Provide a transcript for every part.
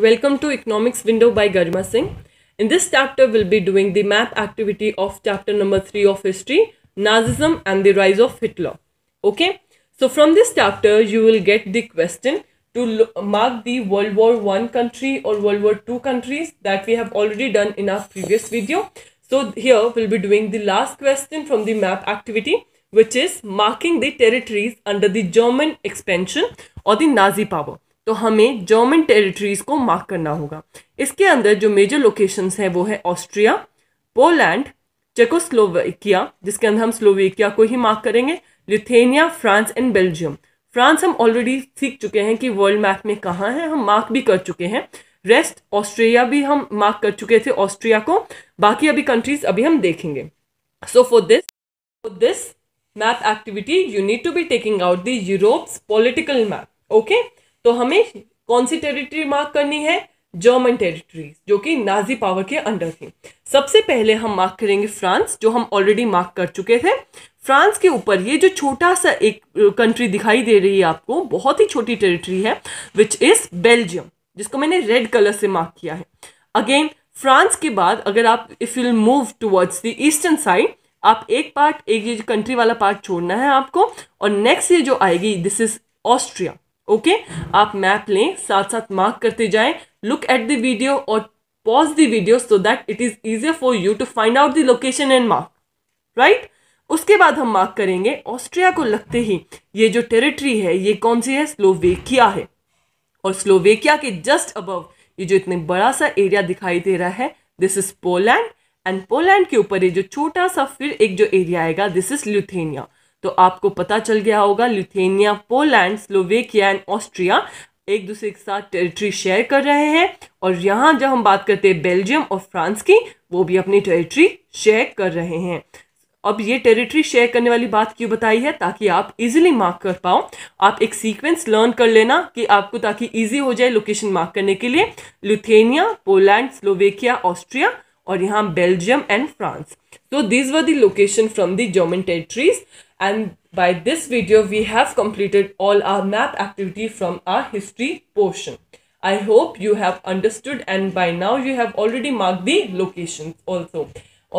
Welcome to Economics Window by Garima Singh. In this chapter, we'll be doing the map activity of chapter number 3 of history, Nazism and the Rise of Hitler. Okay, so from this chapter, you will get the question to mark the World War 1 country or World War 2 countries that we have already done in our previous video. So here we'll be doing the last question from the map activity which is marking the territories under the German expansion or the Nazi power. तो हमें German territories को mark करना होगा इसके अंदर जो major locations हैं वो है ऑस्ट्रिया पोलैंड चेकोस्लोवाकिया जिसके अंदर हम स्लोवेकिया को ही मार्क करेंगे Lithuania France and Belgium France हम ऑलरेडी सीख चुके हैं कि वर्ल्ड मैप में कहाँ है हम मार्क भी कर चुके हैं रेस्ट ऑस्ट्रेलिया भी हम मार्क कर चुके थे ऑस्ट्रिया को बाकी अभी कंट्रीज अभी हम देखेंगे so for this for this map activity you need to be taking out the Europe's political map okay तो हमें कौन सी टेरिटरी मार्क करनी है जर्मन टेरिटरीज जो कि नाजी पावर के अंडर थी सबसे पहले हम मार्क करेंगे फ्रांस जो हम ऑलरेडी मार्क कर चुके थे फ्रांस के ऊपर ये जो छोटा सा एक कंट्री दिखाई दे रही है आपको बहुत ही छोटी टेरिटरी है विच इज़ बेल्जियम जिसको मैंने रेड कलर से मार्क किया है अगेन फ्रांस के बाद अगर आप if you move towards the eastern side आप एक पार्ट एक ये कंट्री वाला पार्ट छोड़ना है आपको और नेक्स्ट ये जो आएगी दिस इज़ ऑस्ट्रिया ओके आप मैप लें साथ साथ मार्क करते जाएं लुक एट द वीडियो और pause the video so that it is easier for you to find out the location and mark right उसके बाद हम मार्क करेंगे ऑस्ट्रिया को लगते ही ये जो टेरिटरी है ये कौन सी है स्लोवेकिया है और स्लोवेकिया के जस्ट अबव ये जो इतने बड़ा सा एरिया दिखाई दे रहा है this is Poland and Poland के ऊपर ये जो छोटा सा फिर एक जो एरिया आएगा दिस इज लिथेनिया तो आपको पता चल गया होगा Lithuania Poland Slovakia and Austria एक दूसरे के साथ टेरिटरी शेयर कर रहे हैं और यहाँ जब हम बात करते हैं बेल्जियम और फ्रांस की वो भी अपनी टेरिटरी शेयर कर रहे हैं अब ये टेरिटरी शेयर करने वाली बात क्यों बताई है ताकि आप इजीली मार्क कर पाओ आप एक सीक्वेंस लर्न कर लेना कि आपको ताकि इजी हो जाए लोकेशन मार्क करने के लिए लुथेनिया पोलैंड स्लोवेकिया ऑस्ट्रिया और यहाँ Belgium and France So these were the location from the German territories and by this video we have completed all our map activity from our history portion. I hope you have understood and by now you have already marked the locations also.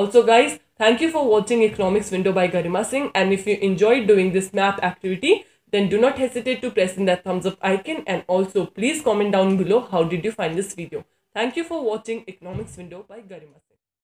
Also guys, thank you for watching Economics Window by Garima Singh and if you enjoyed doing this map activity, then do not hesitate to press in that thumbs up icon and also please comment down below how did you find this video. Thank you for watching Economics Window by Garima